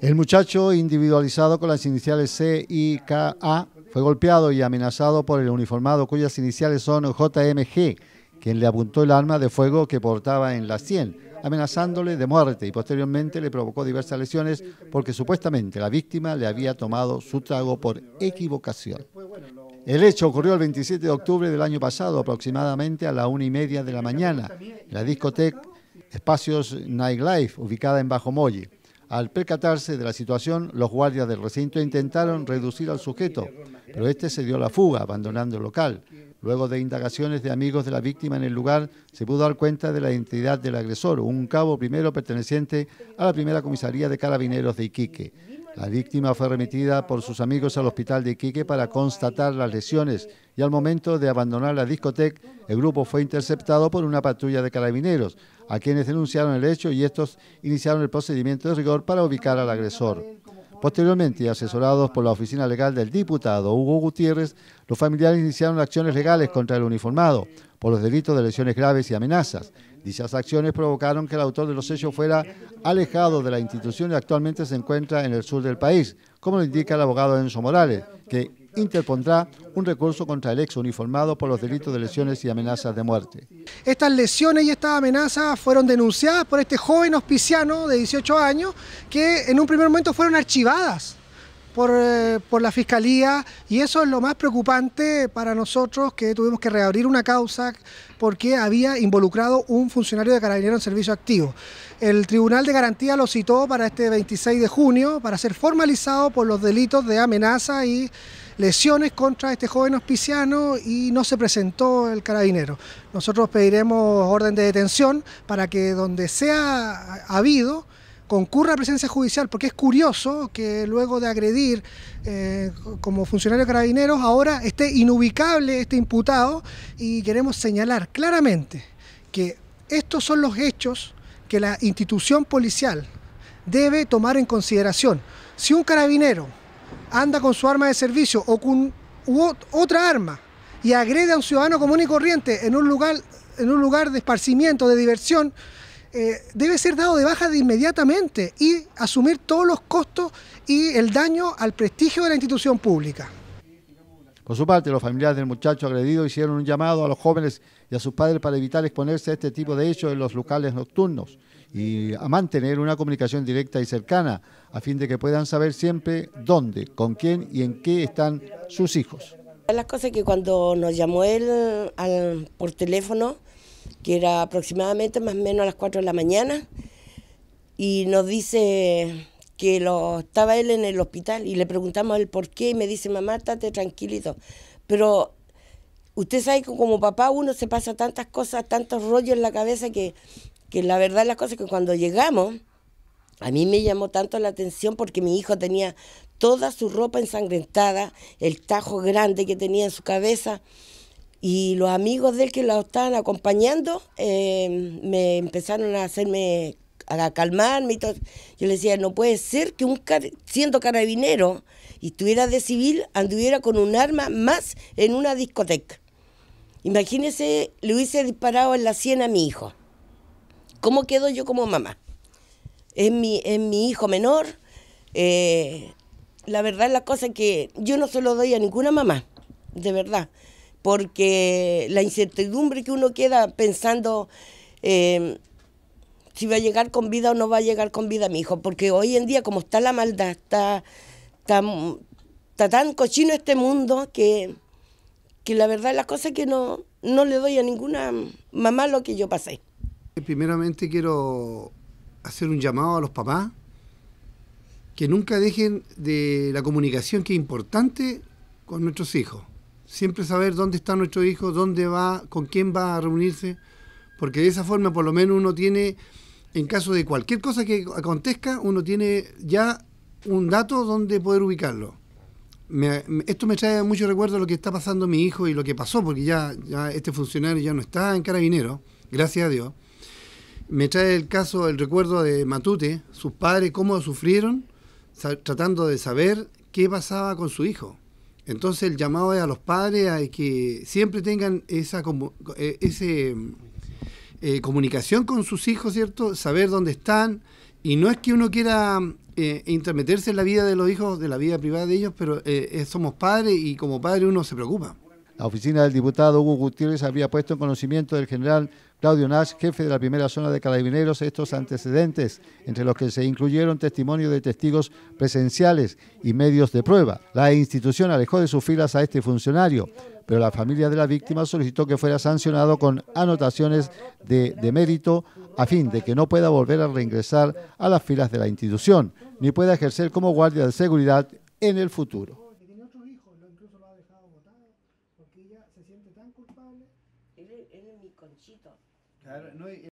El muchacho, individualizado con las iniciales C y A fue golpeado y amenazado por el uniformado cuyas iniciales son JMG, quien le apuntó el arma de fuego que portaba en la sien, amenazándole de muerte y posteriormente le provocó diversas lesiones porque supuestamente la víctima le había tomado su trago por equivocación. El hecho ocurrió el 27 de octubre del año pasado, aproximadamente a la una y media de la mañana, la discoteca Espacios Nightlife, ubicada en Bajo Molle. Al percatarse de la situación, los guardias del recinto intentaron reducir al sujeto, pero este se dio la fuga, abandonando el local. Luego de indagaciones de amigos de la víctima en el lugar, se pudo dar cuenta de la identidad del agresor, un cabo primero perteneciente a la primera comisaría de carabineros de Iquique. La víctima fue remitida por sus amigos al hospital de Iquique para constatar las lesiones y al momento de abandonar la discoteca, el grupo fue interceptado por una patrulla de carabineros, a quienes denunciaron el hecho y estos iniciaron el procedimiento de rigor para ubicar al agresor. Posteriormente, asesorados por la oficina legal del diputado Hugo Gutiérrez, los familiares iniciaron acciones legales contra el uniformado, por los delitos de lesiones graves y amenazas. Dichas acciones provocaron que el autor de los hechos fuera alejado de la institución y actualmente se encuentra en el sur del país, como lo indica el abogado Enzo Morales, que interpondrá un recurso contra el ex uniformado por los delitos de lesiones y amenazas de muerte. Estas lesiones y estas amenazas fueron denunciadas por este joven hospiciano de 18 años que en un primer momento fueron archivadas por, eh, por, la Fiscalía y eso es lo más preocupante para nosotros que tuvimos que reabrir una causa porque había involucrado un funcionario de carabinero en servicio activo. El Tribunal de Garantía lo citó para este 26 de junio para ser formalizado por los delitos de amenaza y lesiones contra este joven hospiciano y no se presentó el carabinero. Nosotros pediremos orden de detención para que donde sea habido concurra a presencia judicial, porque es curioso que luego de agredir eh, como funcionario de carabineros, ahora esté inubicable este imputado y queremos señalar claramente que estos son los hechos que la institución policial debe tomar en consideración. Si un carabinero anda con su arma de servicio o con otra arma y agrede a un ciudadano común y corriente en un lugar, en un lugar de esparcimiento, de diversión, eh, debe ser dado de baja de inmediatamente y asumir todos los costos y el daño al prestigio de la institución pública. Por su parte, los familiares del muchacho agredido hicieron un llamado a los jóvenes y a sus padres para evitar exponerse a este tipo de hechos en los locales nocturnos y a mantener una comunicación directa y cercana, a fin de que puedan saber siempre dónde, con quién y en qué están sus hijos. Las cosas que cuando nos llamó él por teléfono, que era aproximadamente más o menos a las 4 de la mañana, y nos dice que lo, estaba él en el hospital y le preguntamos el por qué y me dice, mamá, estate tranquilito. Pero usted sabe que como papá uno se pasa tantas cosas, tantos rollos en la cabeza que, que la verdad las cosas que cuando llegamos, a mí me llamó tanto la atención porque mi hijo tenía toda su ropa ensangrentada, el tajo grande que tenía en su cabeza. Y los amigos de él que lo estaban acompañando em, me empezaron a hacerme, a calmarme y todo. Yo le decía, no puede ser que un car siendo carabinero y estuviera de civil, anduviera con un arma más en una discoteca. Imagínese, le hubiese disparado en la sien a mi hijo. ¿Cómo quedo yo como mamá? Es mi, es mi hijo menor. Eh, la verdad, es la cosa que yo no se lo doy a ninguna mamá, de verdad porque la incertidumbre que uno queda pensando em, si va a llegar con vida o no va a llegar con vida mi hijo, porque hoy en día como está la maldad, está, tan cochino este mundo que, que la verdad las cosas que no, no le doy a ninguna mamá lo que yo pasé. Eh, primeramente quiero hacer un llamado a los papás que nunca dejen de la comunicación que es importante con nuestros hijos siempre saber dónde está nuestro hijo, dónde va, con quién va a reunirse, porque de esa forma por lo menos uno tiene, en caso de cualquier cosa que acontezca, uno tiene ya un dato donde poder ubicarlo. esto me trae mucho recuerdo de lo que está pasando mi hijo y lo que pasó, porque ya, ya este funcionario ya no está en carabinero, gracias a Dios. Me trae el caso, el recuerdo de Matute, sus padres, cómo sufrieron, tratando de saber qué pasaba con su hijo entonces el llamado es a los padres a que siempre tengan esa eh, ese, eh, comunicación con sus hijos, ¿cierto? Saber dónde están. Y no es que uno quiera eh, intermeterse en la vida de los hijos, de la vida privada de ellos, pero eh, somos padres y como padre uno se preocupa. La oficina del diputado Hugo Gutiérrez había puesto en conocimiento del general Claudio Nash, jefe de la primera zona de carabineros, estos antecedentes, entre los que se incluyeron testimonios de testigos presenciales y medios de prueba. La institución alejó de sus filas a este funcionario, pero la familia de la víctima solicitó que fuera sancionado con anotaciones de, de mérito a fin de que no pueda volver a reingresar a las filas de la institución, ni pueda ejercer como guardia de seguridad en el futuro. I don't know.